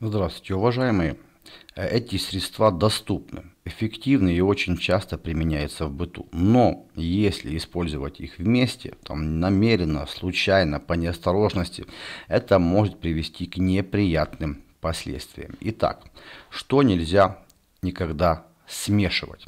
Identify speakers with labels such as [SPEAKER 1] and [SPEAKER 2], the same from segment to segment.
[SPEAKER 1] Здравствуйте, уважаемые! Эти средства доступны, эффективны и очень часто применяются в быту. Но если использовать их вместе, там намеренно, случайно, по неосторожности, это может привести к неприятным последствиям. Итак, что нельзя никогда смешивать?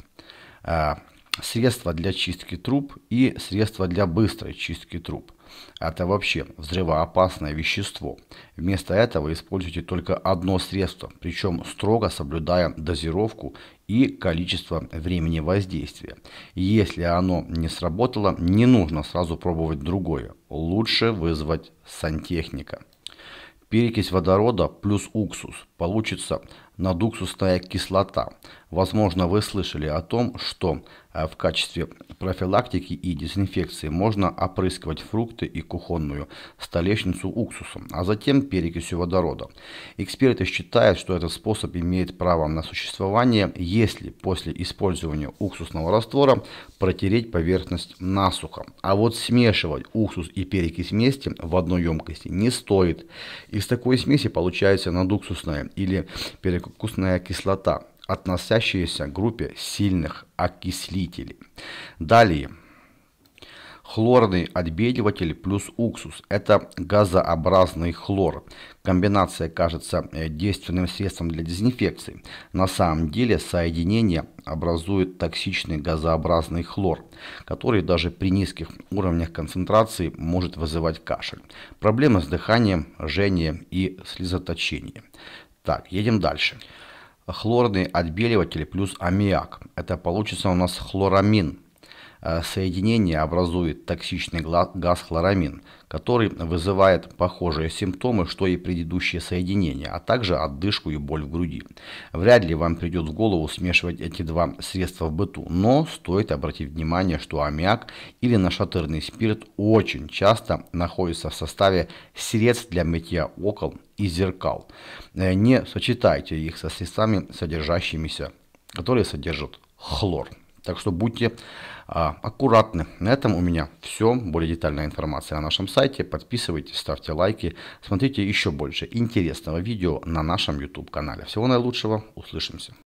[SPEAKER 1] А, средства для чистки труб и средства для быстрой чистки труб. Это вообще взрывоопасное вещество. Вместо этого используйте только одно средство, причем строго соблюдая дозировку и количество времени воздействия. Если оно не сработало, не нужно сразу пробовать другое. Лучше вызвать сантехника. Перекись водорода плюс уксус получится на дуксусная кислота. Возможно, вы слышали о том, что э, в качестве профилактики и дезинфекции можно опрыскивать фрукты и кухонную столешницу уксусом, а затем перекисью водорода. Эксперты считают, что этот способ имеет право на существование, если после использования уксусного раствора протереть поверхность насухо. А вот смешивать уксус и перекись вместе в одной емкости не стоит. Из такой смеси получается надуксусная или перекисная вкусная кислота, относящаяся к группе сильных окислителей. Далее. Хлорный отбеливатель плюс уксус – это газообразный хлор. Комбинация кажется э, действенным средством для дезинфекции. На самом деле соединение образует токсичный газообразный хлор, который даже при низких уровнях концентрации может вызывать кашель, проблемы с дыханием, жжением и слезоточением. Так, едем дальше. Хлорный отбеливатель плюс аммиак. Это получится у нас хлорамин. Э, соединение образует токсичный газ хлорамин, который вызывает похожие симптомы, что и предыдущие соединения, а также отдышку и боль в груди. Вряд ли вам придет в голову смешивать эти два средства в быту, но стоит обратить внимание, что аммиак или нашатырный спирт очень часто находится в составе средств для мытья окол и зеркал. Э, не сочетайте их со средствами, содержащимися, которые содержат хлор. Так что будьте а, аккуратны. На этом у меня все. Более детальная информация на нашем сайте. Подписывайтесь, ставьте лайки. Смотрите еще больше интересного видео на нашем YouTube-канале. Всего наилучшего. Услышимся.